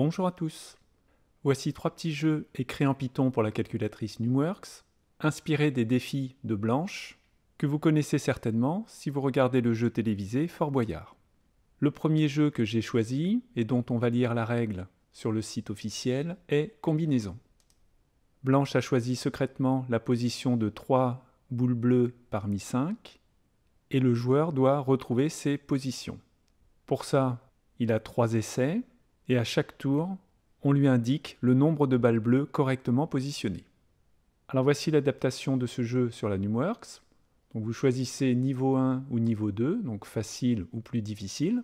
Bonjour à tous. Voici trois petits jeux écrits en Python pour la calculatrice NumWorks, inspirés des défis de Blanche, que vous connaissez certainement si vous regardez le jeu télévisé Fort Boyard. Le premier jeu que j'ai choisi, et dont on va lire la règle sur le site officiel, est Combinaison. Blanche a choisi secrètement la position de trois boules bleues parmi cinq, et le joueur doit retrouver ses positions. Pour ça, il a trois essais, et à chaque tour, on lui indique le nombre de balles bleues correctement positionnées. Alors voici l'adaptation de ce jeu sur la Numworks. Donc vous choisissez niveau 1 ou niveau 2, donc facile ou plus difficile.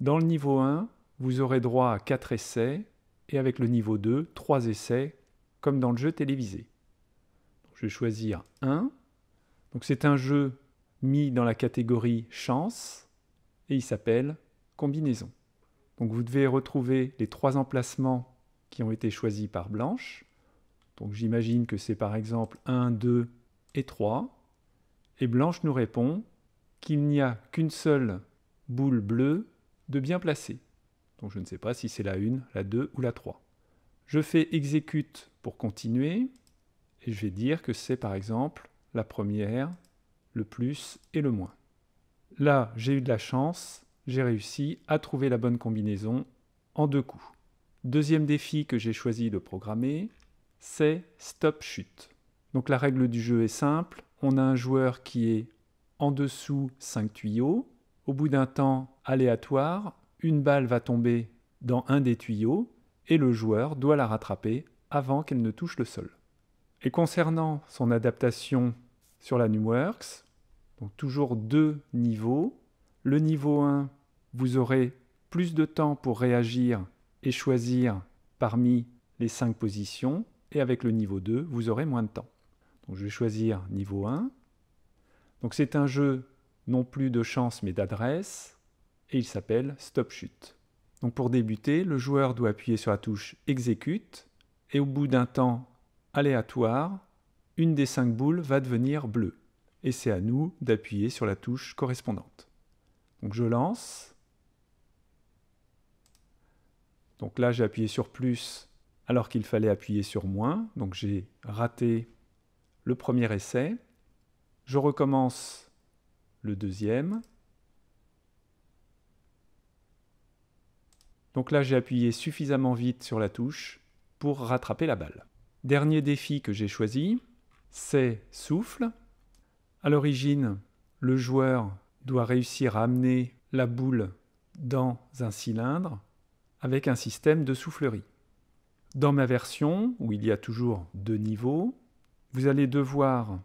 Dans le niveau 1, vous aurez droit à 4 essais, et avec le niveau 2, 3 essais, comme dans le jeu télévisé. je vais choisir 1. Donc c'est un jeu mis dans la catégorie chance, et il s'appelle combinaison. Donc vous devez retrouver les trois emplacements qui ont été choisis par Blanche. Donc j'imagine que c'est par exemple 1, 2 et 3. Et Blanche nous répond qu'il n'y a qu'une seule boule bleue de bien placée. Donc je ne sais pas si c'est la 1, la 2 ou la 3. Je fais exécute pour continuer et je vais dire que c'est par exemple la première, le plus et le moins. Là, j'ai eu de la chance, j'ai réussi à trouver la bonne combinaison en deux coups. Deuxième défi que j'ai choisi de programmer, c'est stop chute. Donc la règle du jeu est simple, on a un joueur qui est en dessous 5 tuyaux, au bout d'un temps aléatoire, une balle va tomber dans un des tuyaux et le joueur doit la rattraper avant qu'elle ne touche le sol. Et concernant son adaptation sur la Numworks, donc toujours deux niveaux, le niveau 1 vous aurez plus de temps pour réagir et choisir parmi les cinq positions, et avec le niveau 2, vous aurez moins de temps. je vais choisir niveau 1. Donc c'est un jeu non plus de chance mais d'adresse, et il s'appelle Stop Shoot. Donc pour débuter, le joueur doit appuyer sur la touche Exécute, et au bout d'un temps aléatoire, une des cinq boules va devenir bleue, et c'est à nous d'appuyer sur la touche correspondante. je lance, donc là, j'ai appuyé sur plus alors qu'il fallait appuyer sur moins. Donc j'ai raté le premier essai. Je recommence le deuxième. Donc là, j'ai appuyé suffisamment vite sur la touche pour rattraper la balle. Dernier défi que j'ai choisi, c'est souffle. À l'origine, le joueur doit réussir à amener la boule dans un cylindre avec un système de soufflerie. Dans ma version, où il y a toujours deux niveaux, vous allez devoir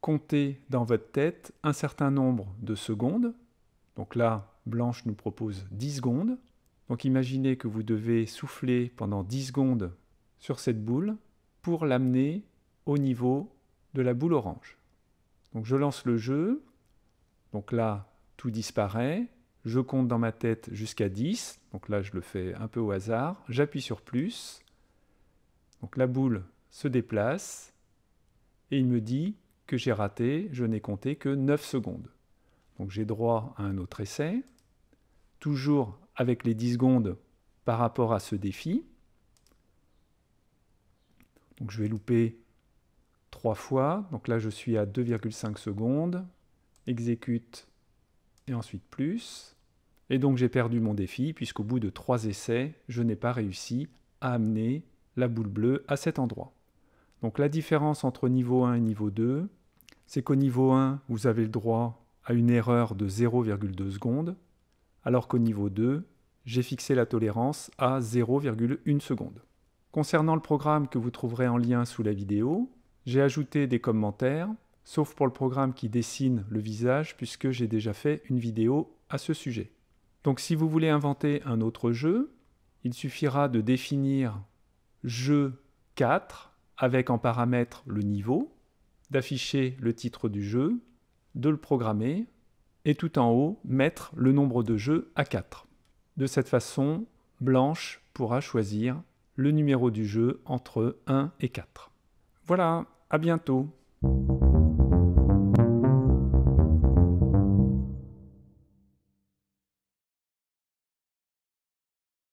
compter dans votre tête un certain nombre de secondes. Donc là, Blanche nous propose 10 secondes. Donc imaginez que vous devez souffler pendant 10 secondes sur cette boule pour l'amener au niveau de la boule orange. Donc je lance le jeu. Donc là, tout disparaît je compte dans ma tête jusqu'à 10, donc là je le fais un peu au hasard, j'appuie sur plus, donc la boule se déplace, et il me dit que j'ai raté, je n'ai compté que 9 secondes. Donc j'ai droit à un autre essai, toujours avec les 10 secondes par rapport à ce défi. Donc je vais louper 3 fois, donc là je suis à 2,5 secondes, exécute et ensuite plus. Et donc j'ai perdu mon défi, puisqu'au bout de trois essais, je n'ai pas réussi à amener la boule bleue à cet endroit. Donc la différence entre niveau 1 et niveau 2, c'est qu'au niveau 1, vous avez le droit à une erreur de 0,2 secondes, alors qu'au niveau 2, j'ai fixé la tolérance à 0,1 seconde. Concernant le programme que vous trouverez en lien sous la vidéo, j'ai ajouté des commentaires, sauf pour le programme qui dessine le visage, puisque j'ai déjà fait une vidéo à ce sujet. Donc si vous voulez inventer un autre jeu, il suffira de définir jeu 4 avec en paramètre le niveau, d'afficher le titre du jeu, de le programmer et tout en haut mettre le nombre de jeux à 4. De cette façon, Blanche pourra choisir le numéro du jeu entre 1 et 4. Voilà, à bientôt